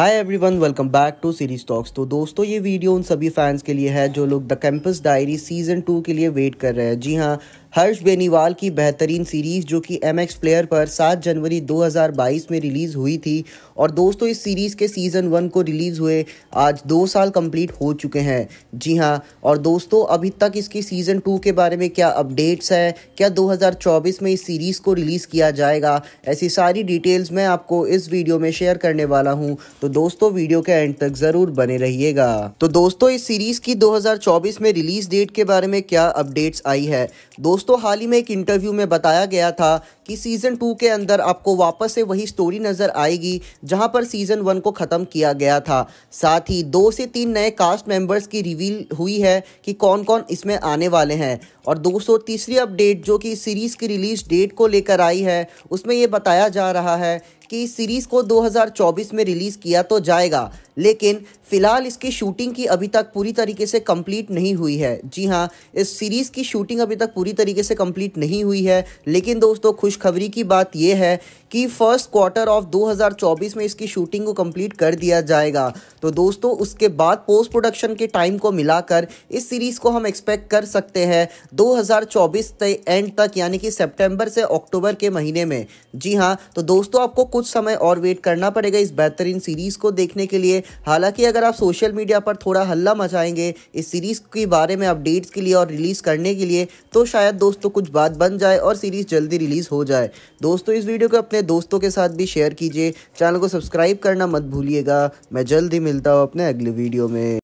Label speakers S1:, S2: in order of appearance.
S1: hi everyone welcome back to series talks तो दोस्तों ये वीडियो उन सभी फैंस के लिए है जो लोग the campus diary season two के लिए वेट कर रहे हैं जी हाँ हर्ष बेनीवाल की बेहतरीन सीरीज़ जो कि एम एक्स प्लेयर पर 7 जनवरी 2022 में रिलीज़ हुई थी और दोस्तों इस सीरीज़ के सीज़न वन को रिलीज़ हुए आज दो साल कंप्लीट हो चुके हैं जी हाँ और दोस्तों अभी तक इसकी सीज़न टू के बारे में क्या अपडेट्स है क्या 2024 में इस सीरीज़ को रिलीज़ किया जाएगा ऐसी सारी डिटेल्स मैं आपको इस वीडियो में शेयर करने वाला हूँ तो दोस्तों वीडियो के एंड तक जरूर बने रहिएगा तो दोस्तों इस सीरीज की 2024 में रिलीज डेट के बारे में क्या अपडेट्स आई है दोस्तों हाल ही में एक इंटरव्यू में बताया गया था कि सीज़न टू के अंदर आपको वापस से वही स्टोरी नज़र आएगी जहां पर सीज़न वन को ख़त्म किया गया था साथ ही दो से तीन नए कास्ट मेंबर्स की रिवील हुई है कि कौन कौन इसमें आने वाले हैं और तीसरी अपडेट जो कि सीरीज़ की रिलीज़ डेट को लेकर आई है उसमें यह बताया जा रहा है कि इस सीरीज़ को 2024 में रिलीज़ किया तो जाएगा लेकिन फ़िलहाल इसकी शूटिंग की अभी तक पूरी तरीके से कंप्लीट नहीं हुई है जी हाँ इस सीरीज़ की शूटिंग अभी तक पूरी तरीके से कंप्लीट नहीं हुई है लेकिन दोस्तों खुश खुशखबरी की बात यह है कि फर्स्ट क्वार्टर ऑफ 2024 में इसकी शूटिंग को कंप्लीट कर दिया जाएगा तो दोस्तों उसके बाद पोस्ट प्रोडक्शन के टाइम को मिलाकर इस सीरीज़ को हम एक्सपेक्ट कर सकते हैं 2024 से एंड तक यानी कि सितंबर से अक्टूबर के महीने में जी हाँ तो दोस्तों आपको कुछ समय और वेट करना पड़ेगा इस बेहतरीन सीरीज़ को देखने के लिए हालांकि अगर आप सोशल मीडिया पर थोड़ा हल्ला मचाएंगे इस सीरीज़ के बारे में अपडेट्स के लिए और रिलीज़ करने के लिए तो शायद दोस्तों कुछ बात बन जाए और सीरीज़ जल्दी रिलीज़ हो जाए जाए दोस्तों इस वीडियो को अपने दोस्तों के साथ भी शेयर कीजिए चैनल को सब्सक्राइब करना मत भूलिएगा मैं जल्द ही मिलता हूँ अपने अगले वीडियो में